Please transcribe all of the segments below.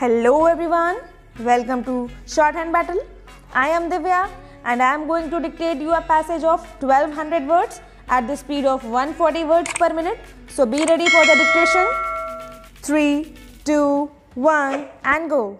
Hello everyone, welcome to Shorthand Battle. I am Divya and I am going to dictate you a passage of 1200 words at the speed of 140 words per minute. So be ready for the dictation. 3, 2, 1 and go.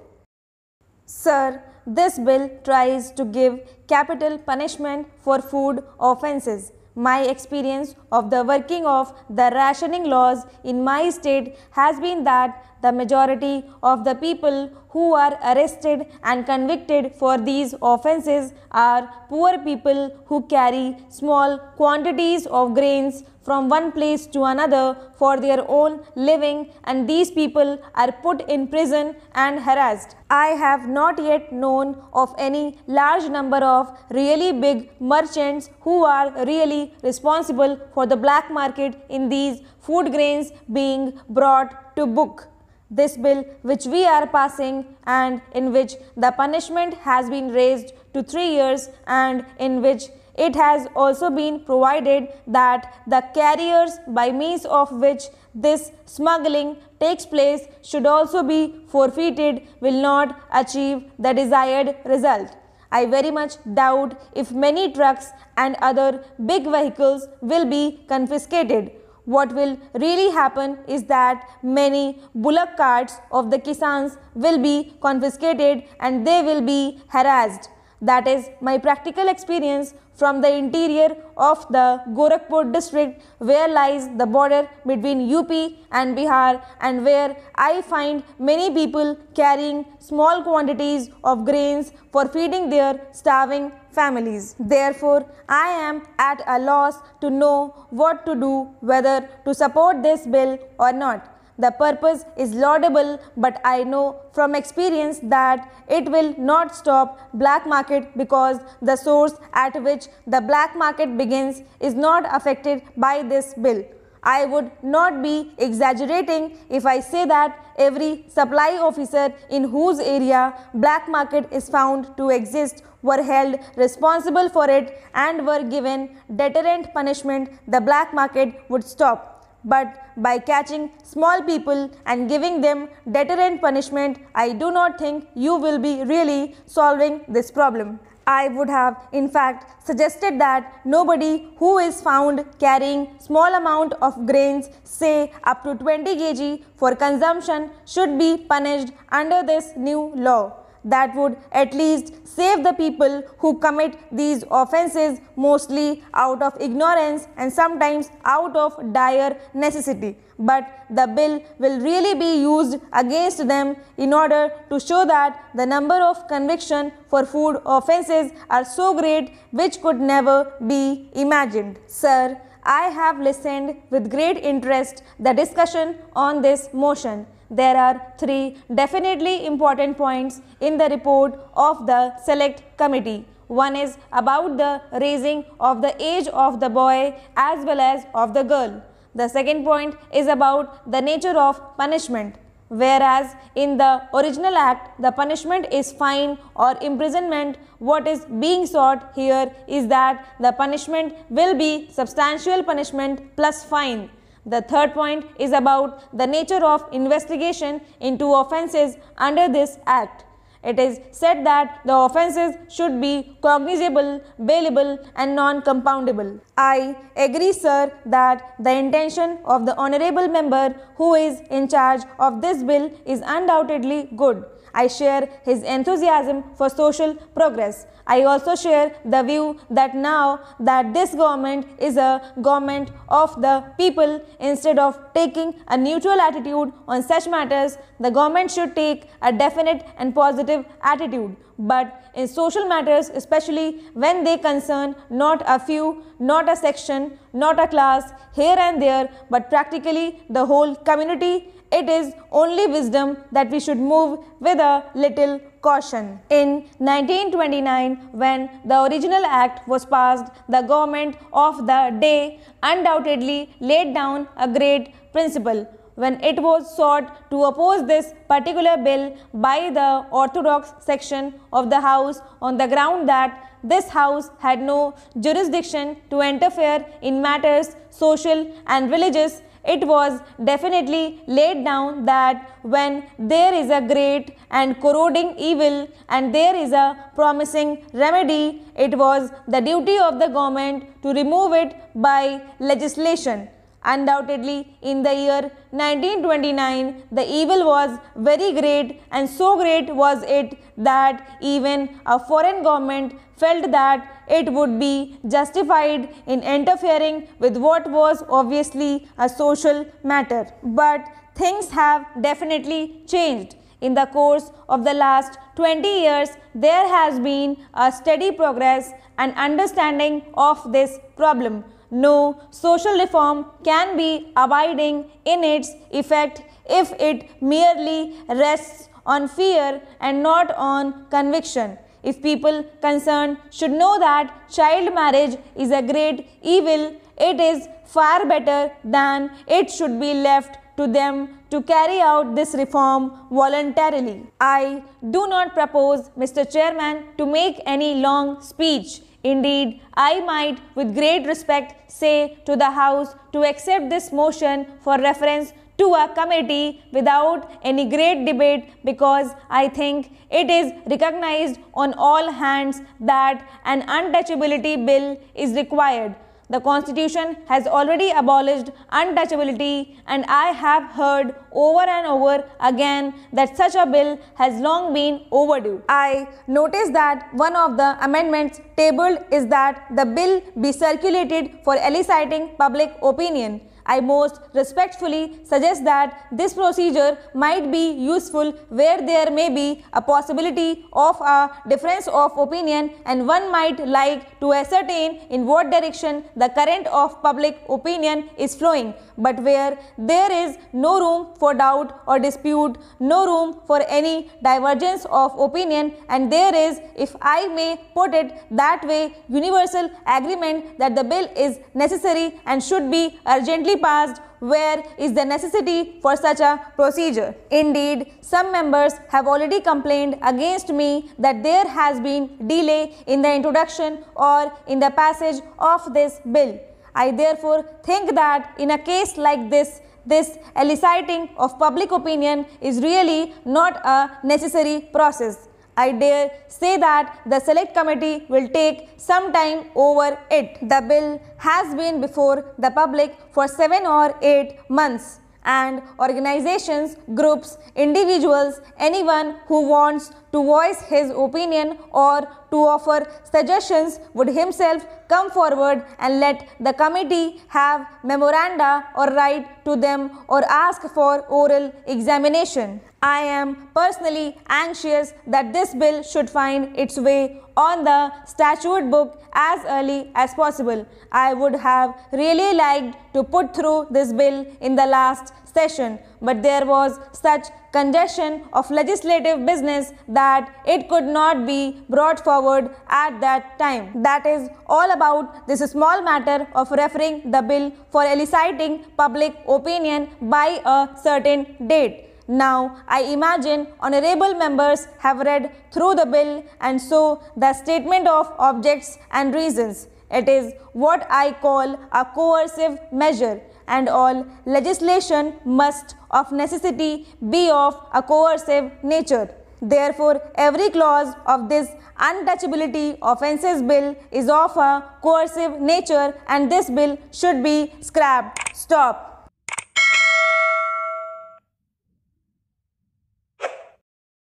Sir, this bill tries to give capital punishment for food offences. My experience of the working of the rationing laws in my state has been that the majority of the people who are arrested and convicted for these offences are poor people who carry small quantities of grains from one place to another for their own living and these people are put in prison and harassed. I have not yet known of any large number of really big merchants who are really responsible for the black market in these food grains being brought to book. This bill which we are passing and in which the punishment has been raised to 3 years and in which it has also been provided that the carriers by means of which this smuggling takes place should also be forfeited will not achieve the desired result. I very much doubt if many trucks and other big vehicles will be confiscated what will really happen is that many bullock carts of the Kisans will be confiscated and they will be harassed. That is my practical experience from the interior of the Gorakhpur district where lies the border between UP and Bihar and where I find many people carrying small quantities of grains for feeding their starving families. Therefore, I am at a loss to know what to do, whether to support this bill or not. The purpose is laudable, but I know from experience that it will not stop black market because the source at which the black market begins is not affected by this bill. I would not be exaggerating if I say that every supply officer in whose area black market is found to exist were held responsible for it and were given deterrent punishment, the black market would stop but by catching small people and giving them deterrent punishment, I do not think you will be really solving this problem. I would have in fact suggested that nobody who is found carrying small amount of grains say up to 20 kg for consumption should be punished under this new law that would at least save the people who commit these offences mostly out of ignorance and sometimes out of dire necessity. But the bill will really be used against them in order to show that the number of conviction for food offences are so great which could never be imagined. Sir, I have listened with great interest the discussion on this motion there are three definitely important points in the report of the select committee. One is about the raising of the age of the boy as well as of the girl. The second point is about the nature of punishment. Whereas in the original act, the punishment is fine or imprisonment, what is being sought here is that the punishment will be substantial punishment plus fine. The third point is about the nature of investigation into offences under this Act. It is said that the offences should be cognizable, bailable and non-compoundable. I agree sir that the intention of the honourable member who is in charge of this bill is undoubtedly good. I share his enthusiasm for social progress. I also share the view that now that this government is a government of the people, instead of taking a neutral attitude on such matters, the government should take a definite and positive attitude. But in social matters, especially when they concern not a few, not a section, not a class, here and there, but practically the whole community, it is only wisdom that we should move with a little caution. In 1929, when the original act was passed, the government of the day undoubtedly laid down a great principle when it was sought to oppose this particular bill by the orthodox section of the house on the ground that this house had no jurisdiction to interfere in matters social and religious it was definitely laid down that when there is a great and corroding evil and there is a promising remedy, it was the duty of the government to remove it by legislation. Undoubtedly, in the year 1929, the evil was very great and so great was it that even a foreign government felt that it would be justified in interfering with what was obviously a social matter. But things have definitely changed. In the course of the last 20 years, there has been a steady progress and understanding of this problem. No social reform can be abiding in its effect if it merely rests on fear and not on conviction. If people concerned should know that child marriage is a great evil, it is far better than it should be left to them to carry out this reform voluntarily. I do not propose, Mr. Chairman, to make any long speech. Indeed, I might with great respect say to the House to accept this motion for reference to a committee without any great debate because I think it is recognized on all hands that an untouchability bill is required. The constitution has already abolished untouchability and I have heard over and over again that such a bill has long been overdue. I notice that one of the amendments tabled is that the bill be circulated for eliciting public opinion. I most respectfully suggest that this procedure might be useful where there may be a possibility of a difference of opinion and one might like to ascertain in what direction the current of public opinion is flowing, but where there is no room for doubt or dispute, no room for any divergence of opinion and there is, if I may put it that way, universal agreement that the bill is necessary and should be urgently passed where is the necessity for such a procedure. Indeed, some members have already complained against me that there has been delay in the introduction or in the passage of this bill. I therefore think that in a case like this, this eliciting of public opinion is really not a necessary process. I dare say that the select committee will take some time over it. The bill has been before the public for 7 or 8 months and organizations, groups, individuals, anyone who wants to voice his opinion or to offer suggestions would himself come forward and let the committee have memoranda or write to them or ask for oral examination. I am personally anxious that this bill should find its way on the statute book as early as possible. I would have really liked to put through this bill in the last session, but there was such congestion of legislative business that it could not be brought forward at that time. That is all about this small matter of referring the bill for eliciting public opinion by a certain date. Now, I imagine honorable members have read through the bill and so the statement of objects and reasons. It is what I call a coercive measure and all legislation must of necessity be of a coercive nature. Therefore, every clause of this untouchability offences bill is of a coercive nature and this bill should be scrapped. Stop.